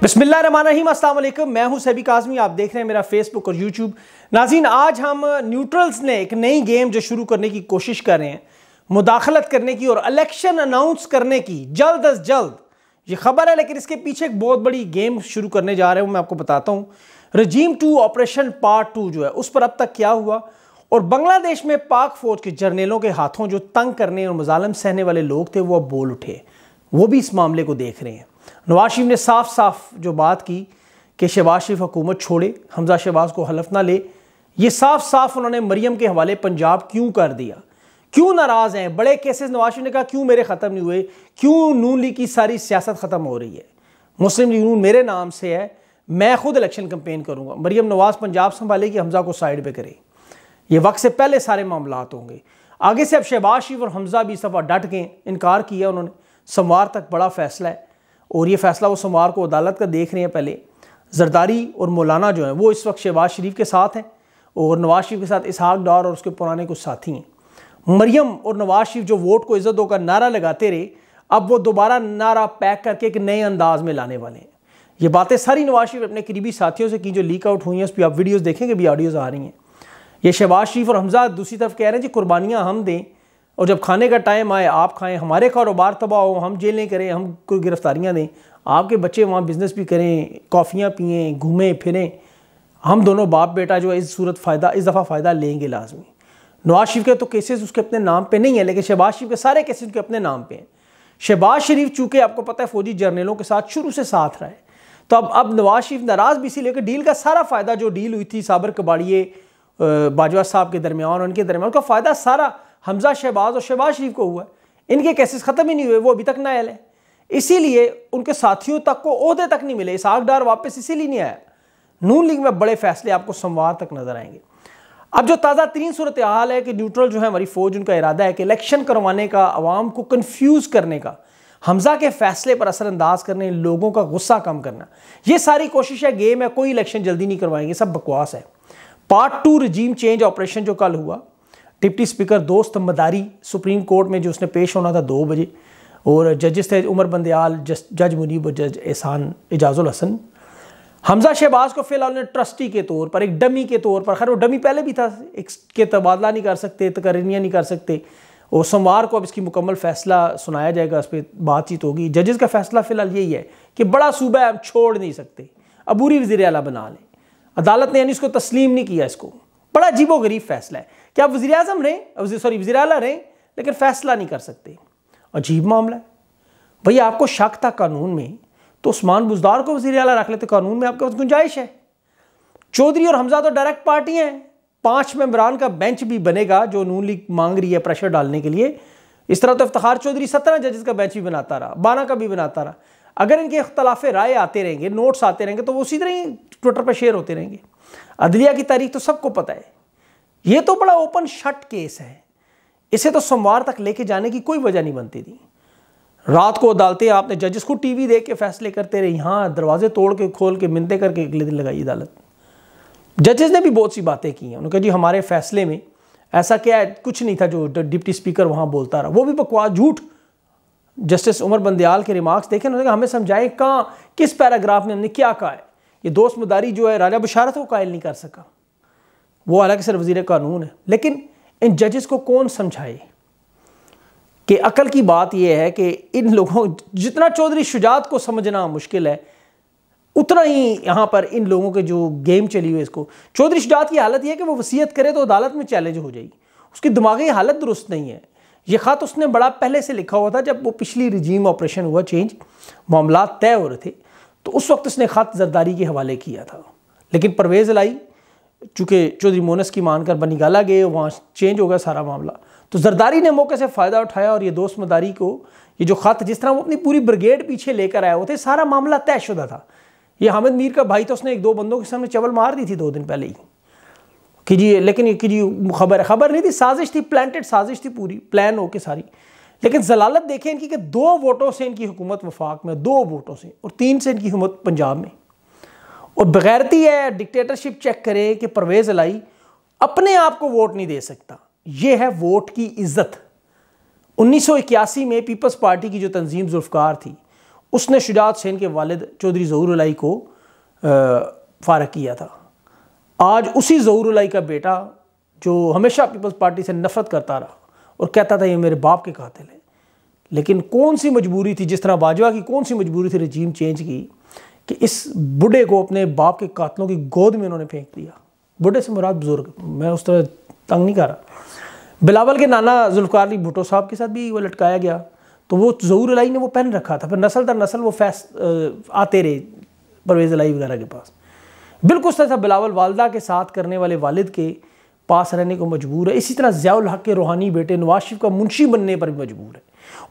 बिस्मिल्लाम असलम मैं हूं सैबी काजमी आप देख रहे हैं मेरा फेसबुक और यूट्यूब नाजीन आज हम न्यूट्रल्स ने एक नई गेम जो शुरू करने की कोशिश कर रहे हैं मुदाखलत करने की और इलेक्शन अनाउंस करने की जल्द अज जल्द ये खबर है लेकिन इसके पीछे एक बहुत बड़ी गेम शुरू करने जा रहे हूँ मैं आपको बताता हूँ regime two operation part two जो है उस पर अब तक क्या हुआ और बांग्लादेश में पाक फौज के जर्नेलों के हाथों जो तंग करने और मुजालम सहने वाले लोग थे वो अब बोल उठे वो भी इस मामले को देख रहे हैं नवाज शरीफ ने साफ साफ जो बात की कि शहबाज शरीफ हुकूमत छोड़े हमजा शहबाज को हलफ ना ले ये साफ साफ उन्होंने मरीम के हवाले पंजाब क्यों कर दिया क्यों नाराज़ हैं बड़े केसेस नवाज शरीफ ने कहा क्यों मेरे ख़त्म नहीं हुए क्यों नून लीग की सारी सियासत ख़त्म हो रही है मुस्लिम लीग नून मेरे नाम से है मैं खुद इलेक्शन कंपेन करूँगा मरीम नवाज़ पंजाब संभालेगी हमजा को साइड पर करे ये वक्त से पहले सारे मामला होंगे आगे से अब शहबाज शरीफ और हमजा भी इस दफ़ा डट गए इनकार किया उन्होंने सोमवार तक बड़ा फैसला है और ये फैसला वो सोमवार को अदालत का देख रहे हैं पहले जरदारी और मौलाना जो हैं वो इस वक्त शहबाज शरीफ के साथ हैं और नवाज शरीफ के साथ इसहाक डार और उसके पुराने कुछ साथी हैं मरियम और नवाज शरीफ जो वोट को इज़्ज़त होकर का नारा लगाते रहे अब वो दोबारा नारा पैक करके एक नए अंदाज में लाने वाले हैं ये बातें सारी नवाज शरीफ अपने करीबी साथियों से की जो लीक आउट हुई हैं उस पर आप वीडियोज़ देखेंगे भी ऑडियोज़ आ रही हैं ये शहबाज शरीफ और हमजा दूसरी तरफ कह रहे हैं जी कुर्बानियाँ हम दें और जब खाने का टाइम आए आप खाएं हमारे कारोबार तबाह हो हम जेलें करें हम कोई गिरफ्तारियाँ दें आपके बच्चे वहाँ बिज़नेस भी करें कॉफ़ियाँ पिए घूमें फिरें हम दोनों बाप बेटा जो है इस सूरत फ़ायदा इस दफ़ा फ़ायदा लेंगे लाजमी नवाज शरीफ के तो केसेस उसके अपने नाम पे नहीं है लेकिन शहबाज शरीफ के सारे केसेस उसके अपने नाम पे हैं शहबाज शरीफ चूँकि आपको पता है फौजी जर्नलों के साथ शुरू से साथ रहा है तो अब अब नवाज शरीफ नाराज़ भी इसीलिए कि डील का सारा फ़ायदा जो डील हुई थी साबर कबाड़िए बाजवा साहब के दरमियान और उनके दरमियान का फ़ायदा सारा हमजा शहबाज और शहबाज शरीफ को हुआ इनके केसेस ख़त्म ही नहीं हुए वो अभी तक नायल है इसीलिए उनके साथियों तक को अहदे तक नहीं मिले इसाक डार वापस इसीलिए नहीं आया नून लीग में बड़े फैसले आपको सोमवार तक नजर आएंगे अब जो ताज़ा तरीन सूरत हाल है कि न्यूट्रल जो है हमारी फ़ौज उनका इरादा है कि इलेक्शन करवाने का आवाम को कन्फ्यूज़ करने का हमजा के फैसले पर असरअंदाज करने लोगों का गुस्सा कम करना ये सारी कोशिश है गेम है कोई इलेक्शन जल्दी नहीं करवाएंगे सब बकवास है part two regime change operation जो कल हुआ डिप्टी स्पीकर दोस्त मदारी सुप्रीम कोर्ट में जो उसने पेश होना था दो बजे और जजिस थे उमर बंदयाल जज मुनीब और जज एहसान एजाजुल हसन हमजा शहबाज को फिलहाल ने ट्रस्टी के तौर पर एक डमी के तौर पर खैर वो डमी पहले भी था एक के तबादला नहीं कर सकते तकरनियाँ नहीं कर सकते और सोमवार को अब इसकी मुकम्मल फैसला सुनाया जाएगा उस पर बातचीत होगी जजेस का फैसला फिलहाल यही है कि बड़ा सूबा है अब छोड़ नहीं सकते अबूरी वजीर अला बना लें अदालत ने यानी इसको तस्लीम नहीं किया इसको बड़ा व गरीब फैसला है कि आप वजी अजम रहें सॉरी वजी अला रहें लेकिन फैसला नहीं कर सकते अजीब मामला है भैया आपको शक था कानून में तो उस्मान बुजदार को वजी अला रख लेते कानून में आपके पास गुंजाइश है चौधरी और हमजा तो डायरेक्ट पार्टी हैं पांच मेम्बरान का बेंच भी बनेगा जो नून लीग मांग रही है प्रेशर डालने के लिए इस तरह तो इफ्तार चौधरी सत्रह जजेस का बेंच भी बनाता रहा बारह का भी बनाता रहा अगर इनके अख्तलाफ राय आते रहेंगे नोट्स आते रहेंगे तो वो उसी तरह ही ट्विटर पर शेयर होते रहेंगे अदलिया की तारीख तो सबको पता है ये तो बड़ा ओपन शट केस है इसे तो सोमवार तक लेके जाने की कोई वजह नहीं बनती थी रात को अदालतें आपने जजेस को टीवी देख के फैसले करते रहे यहाँ दरवाजे तोड़ के खोल के मिनते करके अगले दिन लगाई अदालत जजेस ने भी बहुत सी बातें की हैं उन्होंने कहा जी हमारे फैसले में ऐसा क्या है कुछ नहीं था जो डिप्टी स्पीकर वहाँ बोलता रहा वो भी बकवास झूठ जस्टिस उमर बंदयाल के रिमार्क्स देखें उन्होंने कहा हमें समझाएं कहाँ किस पैराग्राफ में हमने क्या कहा है ये दोस्त मदारी जो है राजा बशारत को कायल नहीं कर सका वो अलग से वजीर कानून है लेकिन इन जजेस को कौन समझाए कि अकल की बात यह है कि इन लोगों जितना चौधरी शुजात को समझना मुश्किल है उतना ही यहाँ पर इन लोगों के जो गेम चली हुई है इसको चौधरी शुजात की हालत यह है कि वो वसीयत करे तो अदालत में चैलेंज हो जाएगी उसकी दिमागी हालत दुरुस्त नहीं है ये ख़त उसने बड़ा पहले से लिखा हुआ था जब वो पिछली रिजीम ऑपरेशन हुआ चेंज मामला तय हो रहे थे तो उस वक्त उसने ख़त जरदारी के हवाले किया था लेकिन परवेज़ लाई चूँकि चौधरी मोनस की मानकर बनीगाला गए वहाँ चेंज हो गया सारा मामला तो जरदारी ने मौके से फ़ायदा उठाया और ये दोस्त मदारी को ये जो ख़त जिस तरह वो अपनी पूरी ब्रिगेड पीछे लेकर आए हुए थे सारा मामला तयशुदा था ये हामिद मीर का भाई तो उसने एक दो बंदों के सामने चवल मार दी थी दो दिन पहले ही कि जी लेकिन कि जी खबर खबर नहीं थी साजिश थी प्लान्टेड साजिश थी पूरी प्लान हो के सारी लेकिन जलालत देखें इनकी कि दो वोटों से इनकी हुकूमत वफाक में दो वोटों से और तीन से इनकी हुकूमत पंजाब में और बगैरती है डिक्टेटरशिप चेक करे कि परवेज़ लाई अपने आप को वोट नहीं दे सकता यह है वोट की इज्जत 1981 में पीपल्स पार्टी की जो तंजीम जुल्फ़ार थी उसने शुजात सेन के वालद चौधरी जहूरलाई को फारग किया था आज उसी जहूरलाई का बेटा जो हमेशा पीपल्स पार्टी से नफरत करता रहा और कहता था ये मेरे बाप के कातिल है लेकिन कौन सी मजबूरी थी जिस तरह बाजवा की कौन सी मजबूरी थी रजीम चेंज की कि इस बुढ़े को अपने बाप के कातलों की गोद में उन्होंने फेंक दिया बुढ़े से मुराद बुजुर्ग मैं उस तरह तंग नहीं कर रहा बिलावल के नाना जुल्फ़ार अली भुटो साहब के साथ भी वो लटकाया गया तो वो जहूर अलाई ने वो पहन रखा था फिर नसल दर नसल वो फैस आते रहे परवेज़ अलाई वगैरह के पास बिल्कुल उस तरह बिलावल वालदा के साथ करने वाले वालिद के पास रहने को मजबूर है इसी तरह ज़ियाउल हक के रूहानी बेटे नवाज शरीफ का मुंशी बनने पर भी मजबूर है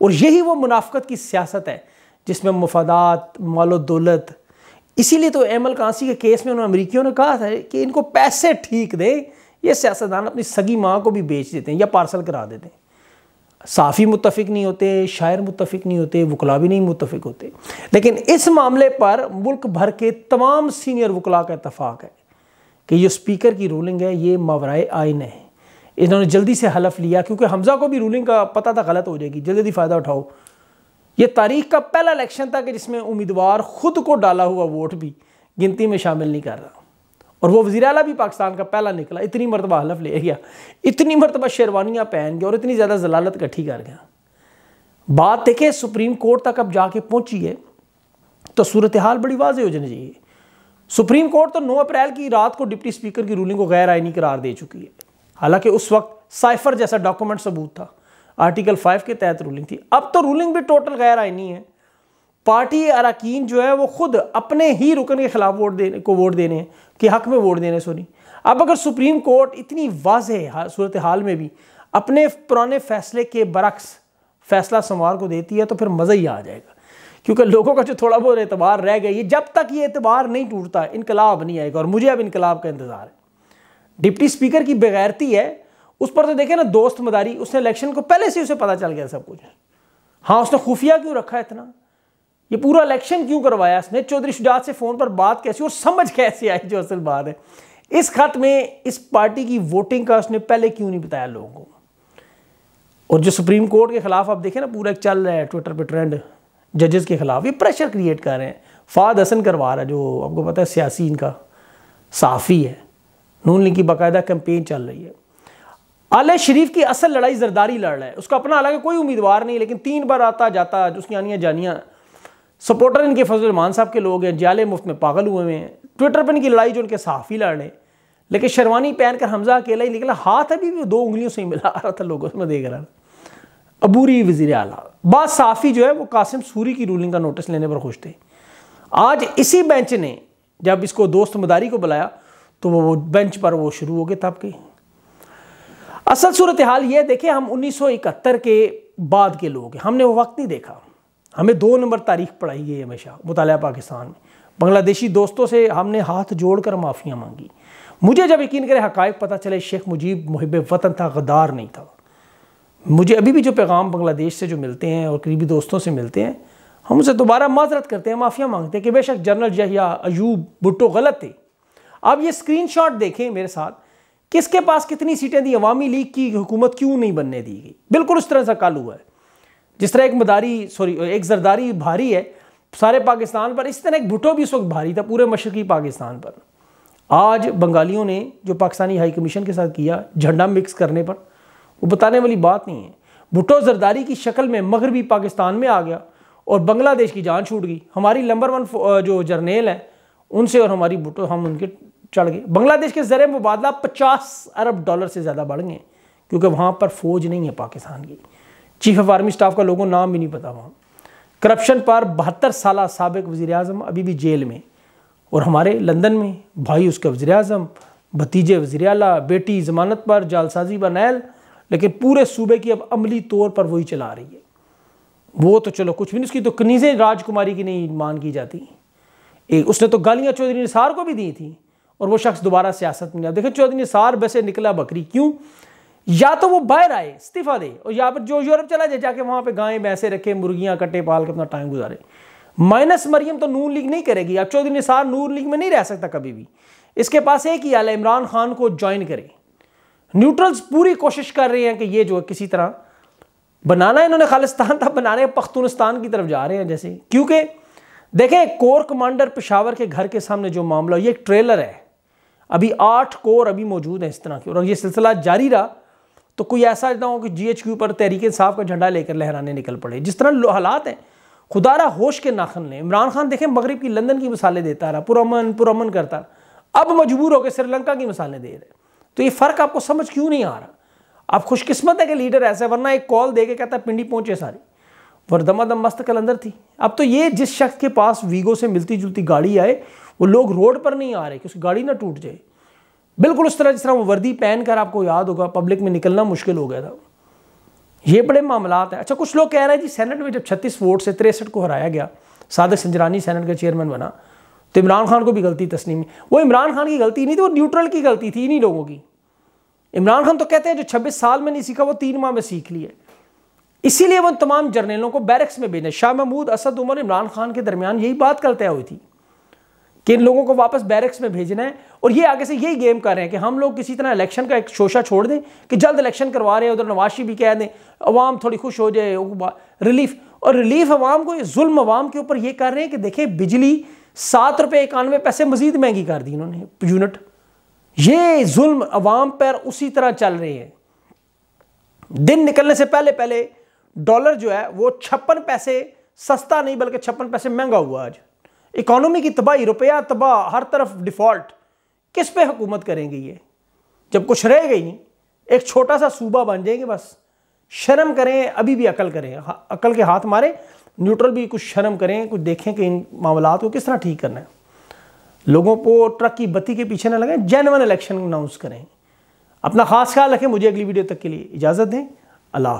और यही वो मुनाफ्त की सियासत है जिसमें मफादात मालो दौलत इसीलिए तो एमल कांसी के केस में उन्होंने अमरीकियों ने कहा था कि इनको पैसे ठीक दें ये सियासतदान अपनी सगी माँ को भी बेच देते हैं या पार्सल करा देते हैं साफ़ी मुतफिक नहीं होते शायर मुतफिक नहीं होते वकला भी नहीं मुतफिक होते लेकिन इस मामले पर मुल्क भर के तमाम सीनियर वकला का इतफाक़ है कि जो स्पीकर की रूलिंग है ये मावरा आयन है इन्होंने जल्दी से हलफ लिया क्योंकि हमजा को भी रूलिंग का पता था गलत हो जाएगी जल्दी जल्दी फ़ायदा उठाओ ये तारीख का पहला इलेक्शन था कि जिसमें उम्मीदवार खुद को डाला हुआ वोट भी गिनती में शामिल नहीं कर रहा और वो वजी अला भी पाकिस्तान का पहला निकला इतनी मरतबा हलफ ले गया इतनी मरतबा शेरवानियाँ पहन गया और इतनी ज़्यादा जलालत इकट्ठी कर गया बात देखें सुप्रीम कोर्ट तक अब जाके पहुंची है तो सूरत हाल बड़ी वाज हो जानी चाहिए सुप्रीम कोर्ट तो 9 अप्रैल की रात को डिप्टी स्पीकर की रूलिंग को गैर आइनी करार दे चुकी है हालांकि उस वक्त साइफर जैसा डॉक्यूमेंट सबूत था आर्टिकल फाइव के तहत रूलिंग थी अब तो रूलिंग भी टोटल गैर आइनी है पार्टी अरकान जो है वो खुद अपने ही रुकन के खिलाफ वोट देने को वोट देने हैं के हक में वोट देने सॉरी अब अगर सुप्रीम कोर्ट इतनी वाज सूरत हाल में भी अपने पुराने फैसले के बरक्स फैसला सोमवार को देती है तो फिर मज़ा ही आ जाएगा क्योंकि लोगों का जो थोड़ा बहुत एतबार रह गया ये जब तक ये एतबार नहीं टूटता इनकलाब नहीं आएगा और मुझे अब इनकलाब का इंतज़ार है डिप्टी स्पीकर की बेगैरती है उस पर तो देखे ना दोस्त मदारी उसने इलेक्शन को पहले से उसे पता चल गया सब कुछ हाँ उसने खुफिया क्यों रखा इतना ये पूरा इलेक्शन क्यों करवाया इसने चौधरी शुजात से फ़ोन पर बात कैसी और समझ कैसे आई जो असल बात है इस खत में इस पार्टी की वोटिंग का उसने पहले क्यों नहीं बताया लोगों को और जो सुप्रीम कोर्ट के खिलाफ आप देखें ना पूरा एक चल रहा है ट्विटर पर ट्रेंड जजेस के खिलाफ ये प्रेशर क्रिएट कर रहे हैं फाद हसन करवा रहा है जो आपको पता है सियासी इनका साफ़ी है नून लिंग की बाकायदा कैंपेन चल रही है आल शरीफ की असल लड़ाई जरदारी लड़ रहा है उसका अपना अलग कोई उम्मीदवार नहीं लेकिन तीन बार आता जाता उसकी आनियाँ जानियाँ सपोर्टर इनके फजल रमान साहब के लोग हैं जाले मुफ्त में पागल हुए हैं ट्विटर पर इनकी लड़ाई जो इनके सहाफ़ी लड़ रहे हैं लेकिन शेरवानी पहन कर हमजा अकेला ही निकला हाथ अभी भी दो उंगलियों से ही मिला आ रहा था लोगों से मैं देख रहा अबूरी वजीर अला बाद साफ़ी जो है वो कासिम सूरी की रूलिंग का नोटिस लेने पर खुश थे आज इसी बेंच ने जब इसको दोस्त मदारी को बुलाया तो वो बेंच पर वो शुरू हो गए तब के असल सूरत हाल ये देखें हम 1971 के बाद के लोग हैं हमने वो वक्त नहीं देखा हमें दो नंबर तारीख पढ़ाई गई हमेशा मुताल पाकिस्तान में बांग्लादेशी दोस्तों से हमने हाथ जोड़कर माफ़ियाँ मांगी मुझे जब यकीन करें हक़ पता चले शेख मुजीब मुहब वतन था गदार नहीं था मुझे अभी भी जो पैगाम बांग्लादेश से जो मिलते हैं और करीबी दोस्तों से मिलते हैं हम उसे दोबारा माजरत करते हैं माफ़िया मांगते हैं कि बेशक जनरल जहिया अयूब भुट्टो गलत थे आप ये स्क्रीनशॉट देखें मेरे साथ किसके पास कितनी सीटें दी अवामी लीग की हुकूमत क्यों नहीं बनने दी गई बिल्कुल उस तरह से कल हुआ है जिस तरह एक मदारी सॉरी एक जरदारी भारी है सारे पाकिस्तान पर इस तरह एक भुटो भी उस वक्त भारी था पूरे मशरकी पाकिस्तान पर आज बंगालियों ने जो पाकिस्तानी हाई कमीशन के साथ किया झंडा मिक्स करने पर वो बताने वाली बात नहीं है भुटो जरदारी की शक्ल में मगरबी पाकिस्तान में आ गया और बांग्लादेश की जान छूट गई हमारी नंबर वन जो जर्नेल है उनसे और हमारी भुटो हम उनके चढ़ गए बांग्लादेश के ज़र मुबादला पचास अरब डॉलर से ज़्यादा बढ़ गए क्योंकि वहाँ पर फौज नहीं है पाकिस्तान की चीफ ऑफ आर्मी स्टाफ का लोगों नाम भी नहीं पता वहाँ करप्शन पर बहत्तर साल सबक वज़ी अजम अभी भी जेल में और हमारे लंदन में भाई उसके वज़ी अजम भतीजे वजीर अला बेटी ज़मानत पर जालसाजी पर नैल लेकिन पूरे सूबे की अब अमली तौर पर वही चला रही है वो तो चलो कुछ भी नहीं उसकी तो कनीज़ें राजकुमारी की नहीं मान की जाती एक उसने तो गालियाँ चौधरी निसार को भी दी थी और वो शख्स दोबारा सियासत में देखो चौधरी निसार बसे निकला बकरी क्यों या तो वो बाहर आए इस्तीफा दे और या पर जो यूरोप चला जाए जाके वहाँ पे गायें बैसे रखे मुर्गियाँ कटे पाल के अपना टाइम गुजारे माइनस मरियम तो नून लीग नहीं करेगी अब चौधरी निसार नून लीग में नहीं रह सकता कभी भी इसके पास एक ही आला इमरान खान को ज्वाइन करें न्यूट्रल्स पूरी कोशिश कर रहे हैं कि ये जो है किसी तरह बनाना है इन्होंने खालिस्तान था बना रहे हैं पख्तूनस्तान की तरफ जा रहे हैं जैसे क्योंकि देखें कोर कमांडर पेशावर के घर के सामने जो मामला ये एक ट्रेलर है अभी आठ कोर अभी मौजूद हैं इस तरह के और ये सिलसिला जारी रहा तो कोई ऐसा ना हो कि जी एच क्यू पर तहरीक साफ का झंडा लेकर लहराने निकल पड़े जिस तरह हालात हैं खुदारा होश के नाखन ने इमरान खान देखें मगरब की लंदन की मिसालें देता रहा पुरमन पुरमन करता रहा अब मजबूर होकर श्रीलंका की मिसालें दे रहे तो ये फ़र्क आपको समझ क्यों नहीं आ रहा आप खुशकस्मत है कि लीडर ऐसे वरना एक कॉल दे के कहता पिंडी पहुंचे सारी वरदमा दम मस्त कलंदर थी अब तो ये जिस शख्स के पास वीगो से मिलती जुलती गाड़ी आए वो लोग रोड पर नहीं आ रहे कि उसकी गाड़ी ना टूट जाए बिल्कुल उस तरह जिस तरह वो वर्दी पहन कर आपको याद होगा पब्लिक में निकलना मुश्किल हो गया था ये बड़े मामला हैं अच्छा कुछ लोग कह रहे हैं जी सेनेट में जब छत्तीस वोट से तिरसठ को हराया गया सादक संजरानी सेनेट का चेयरमैन बना तो इमरान खान को भी गलती तस्लीम वो इमरान खान की गलती नहीं थी वो न्यूट्रल की गलती थी इन्हीं लोगों की इमरान खान तो कहते हैं जो छब्बीस साल में नहीं सीखा वो तीन माह में सीख लिए इसीलिए वो तमाम जर्नलों को बैरक्स में भेजना शाह महमूद असद उमर इमरान खान के दरमियान यही बात कल तय हुई थी कि इन लोगों को वापस बैरक्स में भेजना है और ये आगे से यही गेम कर रहे हैं कि हम लोग किसी तरह इलेक्शन का एक शोशा छोड़ दें कि जल्द इलेक्शन करवा रहे हैं उधर नवाशी भी कह दें अवाम थोड़ी खुश हो जाए रिलीफ और रिलीफ अवाम को जुल्म अवाम के ऊपर ये कर रहे हैं कि देखें बिजली सात रुपये इक्यानवे पैसे मजीद महंगी कर दी इन्होंने यूनिट ये जुल्म अवाम पर उसी तरह चल रही है दिन निकलने से पहले पहले डॉलर जो है वो छप्पन पैसे सस्ता नहीं बल्कि छप्पन पैसे महंगा हुआ आज इकोनॉमी की तबाही रुपया तबाह हर तरफ डिफ़ॉल्ट किस पे हुकूमत करेंगे ये जब कुछ रह गई नहीं एक छोटा सा सूबा बन जाएंगे बस शर्म करें अभी भी अकल करें अकल के हाथ मारें न्यूट्रल भी कुछ शर्म करें कुछ देखें कि इन मामला को किस तरह ठीक करना है लोगों को ट्रक की बत्ती के पीछे ना लगाएं जेनवन इलेक्शन अनाउंस करें अपना खास ख्याल रखें मुझे अगली वीडियो तक के लिए इजाज़त दें अल्लाह